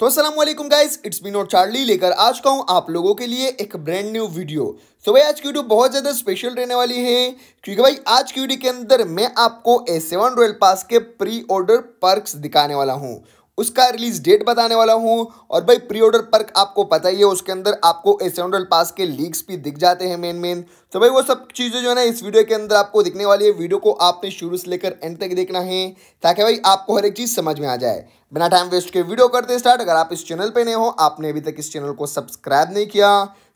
तो असलम guys it's me नोट चार्ली लेकर आज का हूँ आप लोगों के लिए एक ब्रांड न्यू वीडियो सो भाई आज की वीडियो बहुत ज़्यादा स्पेशल रहने वाली है क्योंकि भाई आज की वीडियो के अंदर मैं आपको ए सेवन रॉयल पास के प्री ऑर्डर पर्क्स दिखाने वाला हूँ उसका रिलीज डेट बताने वाला हूँ और भाई प्री ऑर्डर पर्क आपको पता ही है उसके अंदर आपको एसेंडल पास के लीक्स भी दिख जाते हैं मेन मेन तो भाई वो सब चीज़ें जो है ना इस वीडियो के अंदर आपको दिखने वाली है वीडियो को आपने शुरू से लेकर एंड तक देखना है ताकि भाई आपको हर एक चीज़ समझ में आ जाए बिना टाइम वेस्ट के वीडियो करते स्टार्ट अगर आप इस चैनल पर नए हो आपने अभी तक इस चैनल को सब्सक्राइब नहीं किया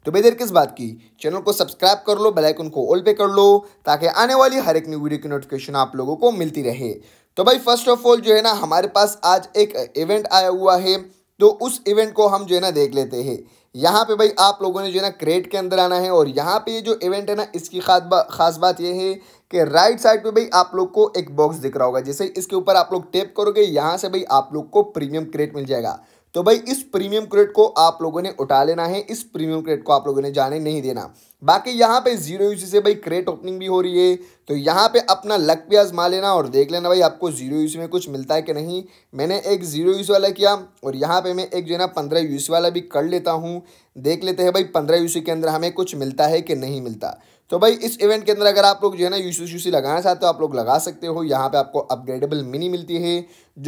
तो बेदेर किस बात की चैनल को सब्सक्राइब कर लो बेलाइकन को ऑल पे कर लो ताकि आने वाली हर एक न्यू वीडियो की नोटिफिकेशन आप लोगों को मिलती रहे तो भाई फर्स्ट ऑफ ऑल जो है ना हमारे पास आज एक इवेंट आया हुआ है तो उस इवेंट को हम जो है ना देख लेते हैं यहाँ पे भाई आप लोगों ने जो है ना क्रेट के अंदर आना है और यहाँ पे ये जो इवेंट है ना इसकी खास बा, खास बात ये है कि राइट साइड पे भाई आप लोग को एक बॉक्स दिख रहा होगा जैसे इसके ऊपर आप लोग टेप करोगे यहाँ से भाई आप लोग को प्रीमियम क्रेट मिल जाएगा तो भाई इस प्रीमियम क्रेड को आप लोगों ने उठा लेना है इस प्रीमियम क्रेड को आप लोगों ने जाने नहीं देना बाकी यहाँ पे जीरो यूसी से भाई क्रेट ओपनिंग भी हो रही है तो यहाँ पे अपना लक भी आजमा लेना और देख लेना भाई आपको जीरो यूसी में कुछ मिलता है कि नहीं मैंने एक जीरो यूसी वाला किया और यहाँ पे मैं एक जो है ना पंद्रह यूसी वाला भी कर लेता हूँ देख लेते हैं भाई पंद्रह यूसी के अंदर हमें कुछ मिलता है कि नहीं मिलता तो भाई इस इवेंट के अंदर अगर आप लोग जो है ना यूसी यूसी लगाना चाहते हो आप लोग लगा सकते हो यहाँ पे आपको अपग्रेडेबल मिनी मिलती है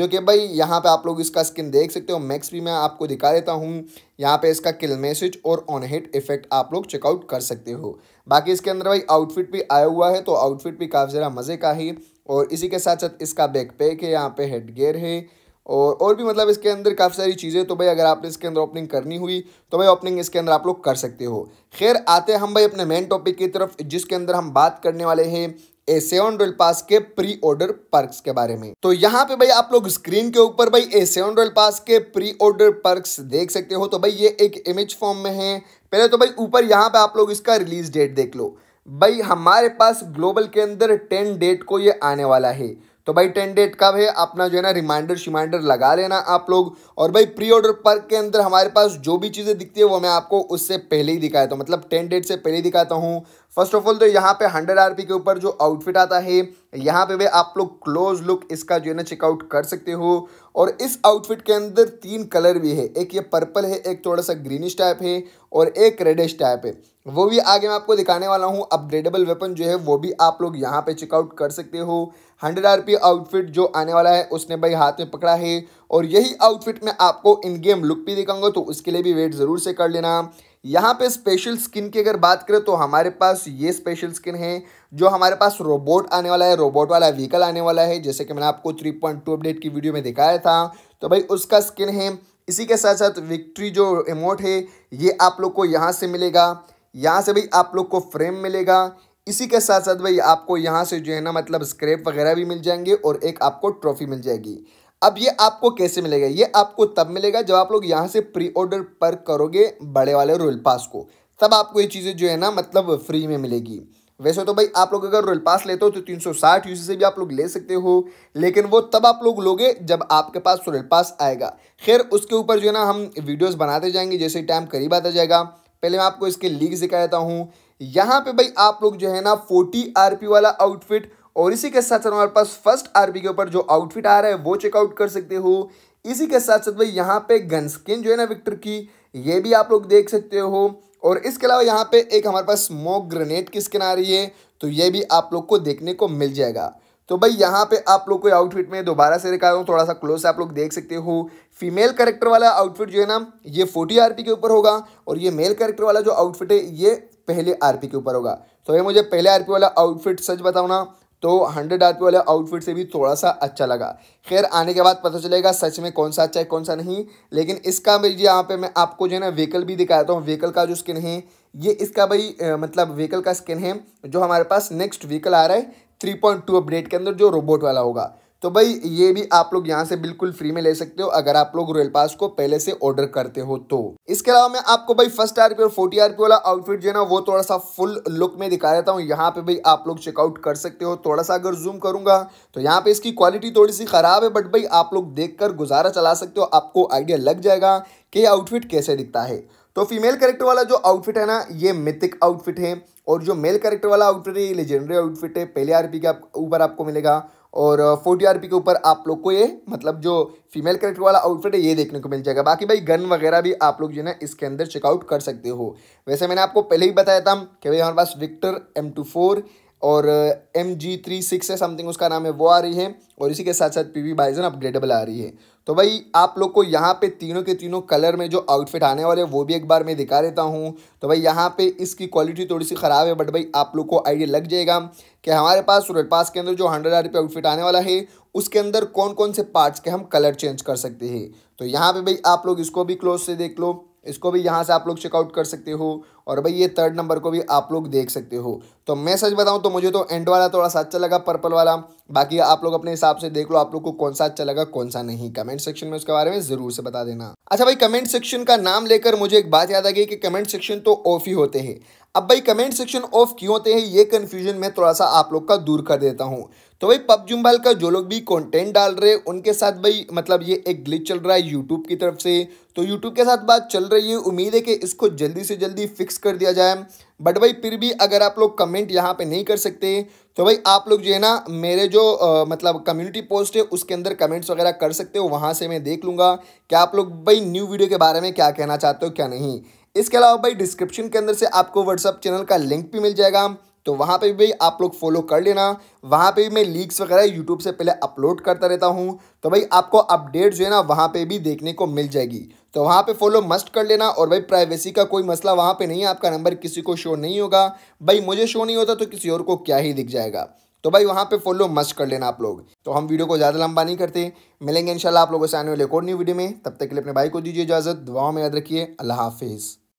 जो कि भाई यहाँ पे आप लोग इसका स्किन देख सकते हो मैक्स भी मैं आपको दिखा देता हूँ यहाँ पे इसका किल मैसेज और ऑन हिट इफेक्ट आप लोग चेकआउट कर सकते हो बाकी इसके अंदर भाई आउटफिट भी आया हुआ है तो आउटफिट भी काफ़ी ज़रा मज़े का है और इसी के साथ साथ इसका बैक पैक है यहाँ पर हेड गेयर है और और भी मतलब इसके अंदर काफ़ी सारी चीज़ें तो भाई अगर आपने इसके अंदर ओपनिंग करनी हुई तो भाई ओपनिंग इसके अंदर आप लोग कर सकते हो खैर आते हैं हम भाई अपने मेन टॉपिक की तरफ जिसके अंदर हम बात करने वाले हैं ए सेवन रॉयल पास के प्री ऑर्डर पर्क्स के बारे में तो यहाँ पे भाई आप लोग स्क्रीन के ऊपर भाई ए सेवन रॉयल पास के प्री ऑर्डर पर्क्स देख सकते हो तो भाई ये एक इमेज फॉर्म में है पहले तो भाई ऊपर यहाँ पे आप लोग इसका रिलीज डेट देख लो भाई हमारे पास ग्लोबल के अंदर टेन डेट को ये आने वाला है तो भाई टेन डेट का भाई अपना जो है ना रिमाइंडर शिमाइंडर लगा लेना आप लोग और भाई प्री ऑर्डर पर्क के अंदर हमारे पास जो भी चीज़ें दिखती है वो मैं आपको उससे पहले ही दिखाया था मतलब टेन डेट से पहले ही दिखाता हूँ फर्स्ट ऑफ ऑल तो यहाँ पे हंड्रेड आर के ऊपर जो आउटफिट आता है यहाँ पे भाई आप लोग क्लोज लुक इसका जो है ना चेकआउट कर सकते हो और इस आउटफिट के अंदर तीन कलर भी है एक ये पर्पल है एक थोड़ा सा ग्रीनिश टाइप है और एक रेडिश टाइप है वो भी आगे मैं आपको दिखाने वाला हूँ अपग्रेडेबल वेपन जो है वो भी आप लोग यहाँ पे चेकआउट कर सकते हो हंड्रेड आर पी आउटफिट जो आने वाला है उसने भाई हाथ में पकड़ा है और यही आउटफिट में आपको इन गेम लुक भी दिखाऊंगा तो उसके लिए भी वेट ज़रूर से कर लेना यहाँ पे स्पेशल स्किन की अगर बात करें तो हमारे पास ये स्पेशल स्किन है जो हमारे पास रोबोट आने वाला है रोबोट वाला व्हीकल आने वाला है जैसे कि मैंने आपको 3.2 अपडेट की वीडियो में दिखाया था तो भाई उसका स्किन है इसी के साथ साथ विक्ट्री जो इमोट है ये आप लोग को यहाँ से मिलेगा यहाँ से भाई आप लोग को फ्रेम मिलेगा इसी के साथ साथ भाई आपको यहाँ से जो है ना मतलब स्क्रैप वगैरह भी मिल जाएंगे और एक आपको ट्रॉफी मिल जाएगी अब ये आपको कैसे मिलेगा ये आपको तब मिलेगा जब आप लोग यहाँ से प्री ऑर्डर पर करोगे बड़े वाले रोयल पास को तब आपको ये चीज़ें जो है ना मतलब फ्री में मिलेगी वैसे तो भाई आप लोग अगर रोयल पास लेते हो तो 360 यूसी से भी आप लोग ले सकते हो लेकिन वो तब आप लोग लोगे जब आपके पास रोयल पास आएगा खैर उसके ऊपर जो है ना हम वीडियोज़ बनाते जाएंगे जैसे टाइम करीब आता जाएगा पहले मैं आपको इसके लीक दिखा देता हूँ यहाँ पे भाई आप लोग जो है ना फोर्टी आर वाला आउटफिट और इसी के साथ साथ हमारे पास फर्स्ट आरबी के ऊपर जो आउटफिट आ रहा है वो चेकआउट कर सकते हो इसी के साथ साथ भाई यहाँ पे गन स्किन जो है ना विक्टर की ये भी आप लोग देख सकते हो और इसके अलावा यहाँ पे एक हमारे पास स्मोक ग्रेनेड की स्किन आ रही है तो ये भी आप लोग को देखने को मिल जाएगा तो भाई यहाँ पे आप लोग को आउटफिट में दोबारा से दिखा रहा हूँ थोड़ा सा क्लोज से आप लोग देख सकते हो फीमेल कैरेक्टर वाला आउटफिट जो है ना ये फोर्टी आर के ऊपर होगा और ये मेल करेक्टर वाला जो आउटफिट है ये पहले आर के ऊपर होगा तो ये मुझे पहले आर वाला आउटफिट सच बताओ ना तो हंड्रेड आरपी वाले आउटफिट से भी थोड़ा सा अच्छा लगा खैर आने के बाद पता चलेगा सच में कौन सा अच्छा है कौन सा नहीं लेकिन इसका भाई यहाँ पे मैं आपको जो है ना व्हीकल भी दिखाता हूँ व्हीकल का जो स्किन है ये इसका भाई मतलब व्हीकल का स्किन है जो हमारे पास नेक्स्ट व्हीकल आ रहा है थ्री पॉइंट टू अपडेट के अंदर जो रोबोट वाला होगा तो भाई ये भी आप लोग यहाँ से बिल्कुल फ्री में ले सकते हो अगर आप लोग रोयल पास को पहले से ऑर्डर करते हो तो इसके अलावा मैं आपको भाई फर्स्ट आर और फोर्टी पी वाला आउटफिट जो है ना वो थोड़ा सा फुल लुक में दिखा देता हूँ यहाँ पे भाई आप लोग चेकआउट कर सकते हो थोड़ा सा अगर जूम करूंगा तो यहाँ पे इसकी क्वालिटी थोड़ी सी ख़राब है बट भाई आप लोग देख गुजारा चला सकते हो आपको आइडिया लग जाएगा कि आउटफिट कैसे दिखता है तो फीमेल करेक्टर वाला जो आउटफिट है ना ये मिथिक आउटफिट है और जो मेल करेक्टर वाला आउटफिट है ये लेजेंडरी आउटफिट है पहले आरपी के ऊपर आप, आपको मिलेगा और फोर्टी आरपी के ऊपर आप लोग को ये मतलब जो फीमेल करेक्टर वाला आउटफिट है ये देखने को मिल जाएगा बाकी भाई गन वगैरह भी आप लोग जो है ना इसके अंदर चेकआउट कर सकते हो वैसे मैंने आपको पहले ही बताया था कि भाई हमारे पास विक्टर एम टू फोर और एम जी थ्री सिक्स है समथिंग उसका नाम है वो आ रही है और इसी के साथ साथ पी वी बाइजन अपग्रेडेबल आ रही है तो भाई आप लोग को यहाँ पे तीनों के तीनों कलर में जो आउटफिट आने वाले हैं वो भी एक बार मैं दिखा देता हूँ तो भाई यहाँ पे इसकी क्वालिटी थोड़ी सी ख़राब है बट भाई आप लोग को आइडिया लग जाएगा कि हमारे पास सूरज पास के अंदर जो हंड्रेड आर आउटफिट आने वाला है उसके अंदर कौन कौन से पार्ट्स के हम कलर चेंज कर सकते हैं तो यहाँ पर भाई आप लोग इसको भी क्लोज से देख लो इसको भी यहाँ से आप लोग चेकआउट कर सकते हो और भाई ये थर्ड नंबर को भी आप लोग देख सकते हो तो मैं सच बताऊँ तो मुझे तो एंड वाला थोड़ा सा अच्छा लगा पर्पल वाला बाकी आप लोग अपने हिसाब से देख लो आप लोग को कौन सा अच्छा लगा कौन सा नहीं कमेंट सेक्शन में उसके बारे में ज़रूर से बता देना अच्छा भाई कमेंट सेक्शन का नाम लेकर मुझे एक बात याद आ गई कि कमेंट सेक्शन तो ऑफ ही होते हैं अब भाई कमेंट सेक्शन ऑफ क्यों होते हैं ये कन्फ्यूजन मैं थोड़ा सा आप लोग का दूर कर देता हूँ तो भाई पब जुम्बाल का जो लोग भी कंटेंट डाल रहे हैं उनके साथ भाई मतलब ये एक ग्लिच चल रहा है यूट्यूब की तरफ से तो यूट्यूब के साथ बात चल रही है उम्मीद है कि इसको जल्दी से जल्दी फिक्स कर दिया जाए बट भाई फिर भी अगर आप लोग कमेंट यहाँ पे नहीं कर सकते तो भाई आप लोग जो है ना मेरे जो आ, मतलब कम्युनिटी पोस्ट है उसके अंदर कमेंट्स वगैरह कर सकते हो वहाँ से मैं देख लूँगा कि आप लोग भाई न्यू वीडियो के बारे में क्या कहना चाहते हो क्या नहीं इसके अलावा भाई डिस्क्रिप्शन के अंदर से आपको व्हाट्सअप चैनल का लिंक भी मिल जाएगा तो वहाँ पे भी भाई आप लोग फॉलो कर लेना वहाँ पे भी मैं लीक्स वगैरह यूट्यूब से पहले अपलोड करता रहता हूँ तो भाई आपको अपडेट जो है ना वहाँ पे भी देखने को मिल जाएगी तो वहाँ पे फॉलो मस्ट कर लेना और भाई प्राइवेसी का कोई मसला वहाँ पे नहीं है आपका नंबर किसी को शो नहीं होगा भाई मुझे शो नहीं होता तो किसी और को क्या ही दिख जाएगा तो भाई वहाँ पर फॉलो मस्ट कर लेना आप लोग तो हम वीडियो को ज़्यादा लंबा नहीं करते मिलेंगे इंशाल्लाह आप लोगों से आने वाले एक और न्यू वीडियो में तब तक के लिए अपने भाई को दीजिए इजाज़त दुआओं में याद रखिए अल्लाह हाफिज़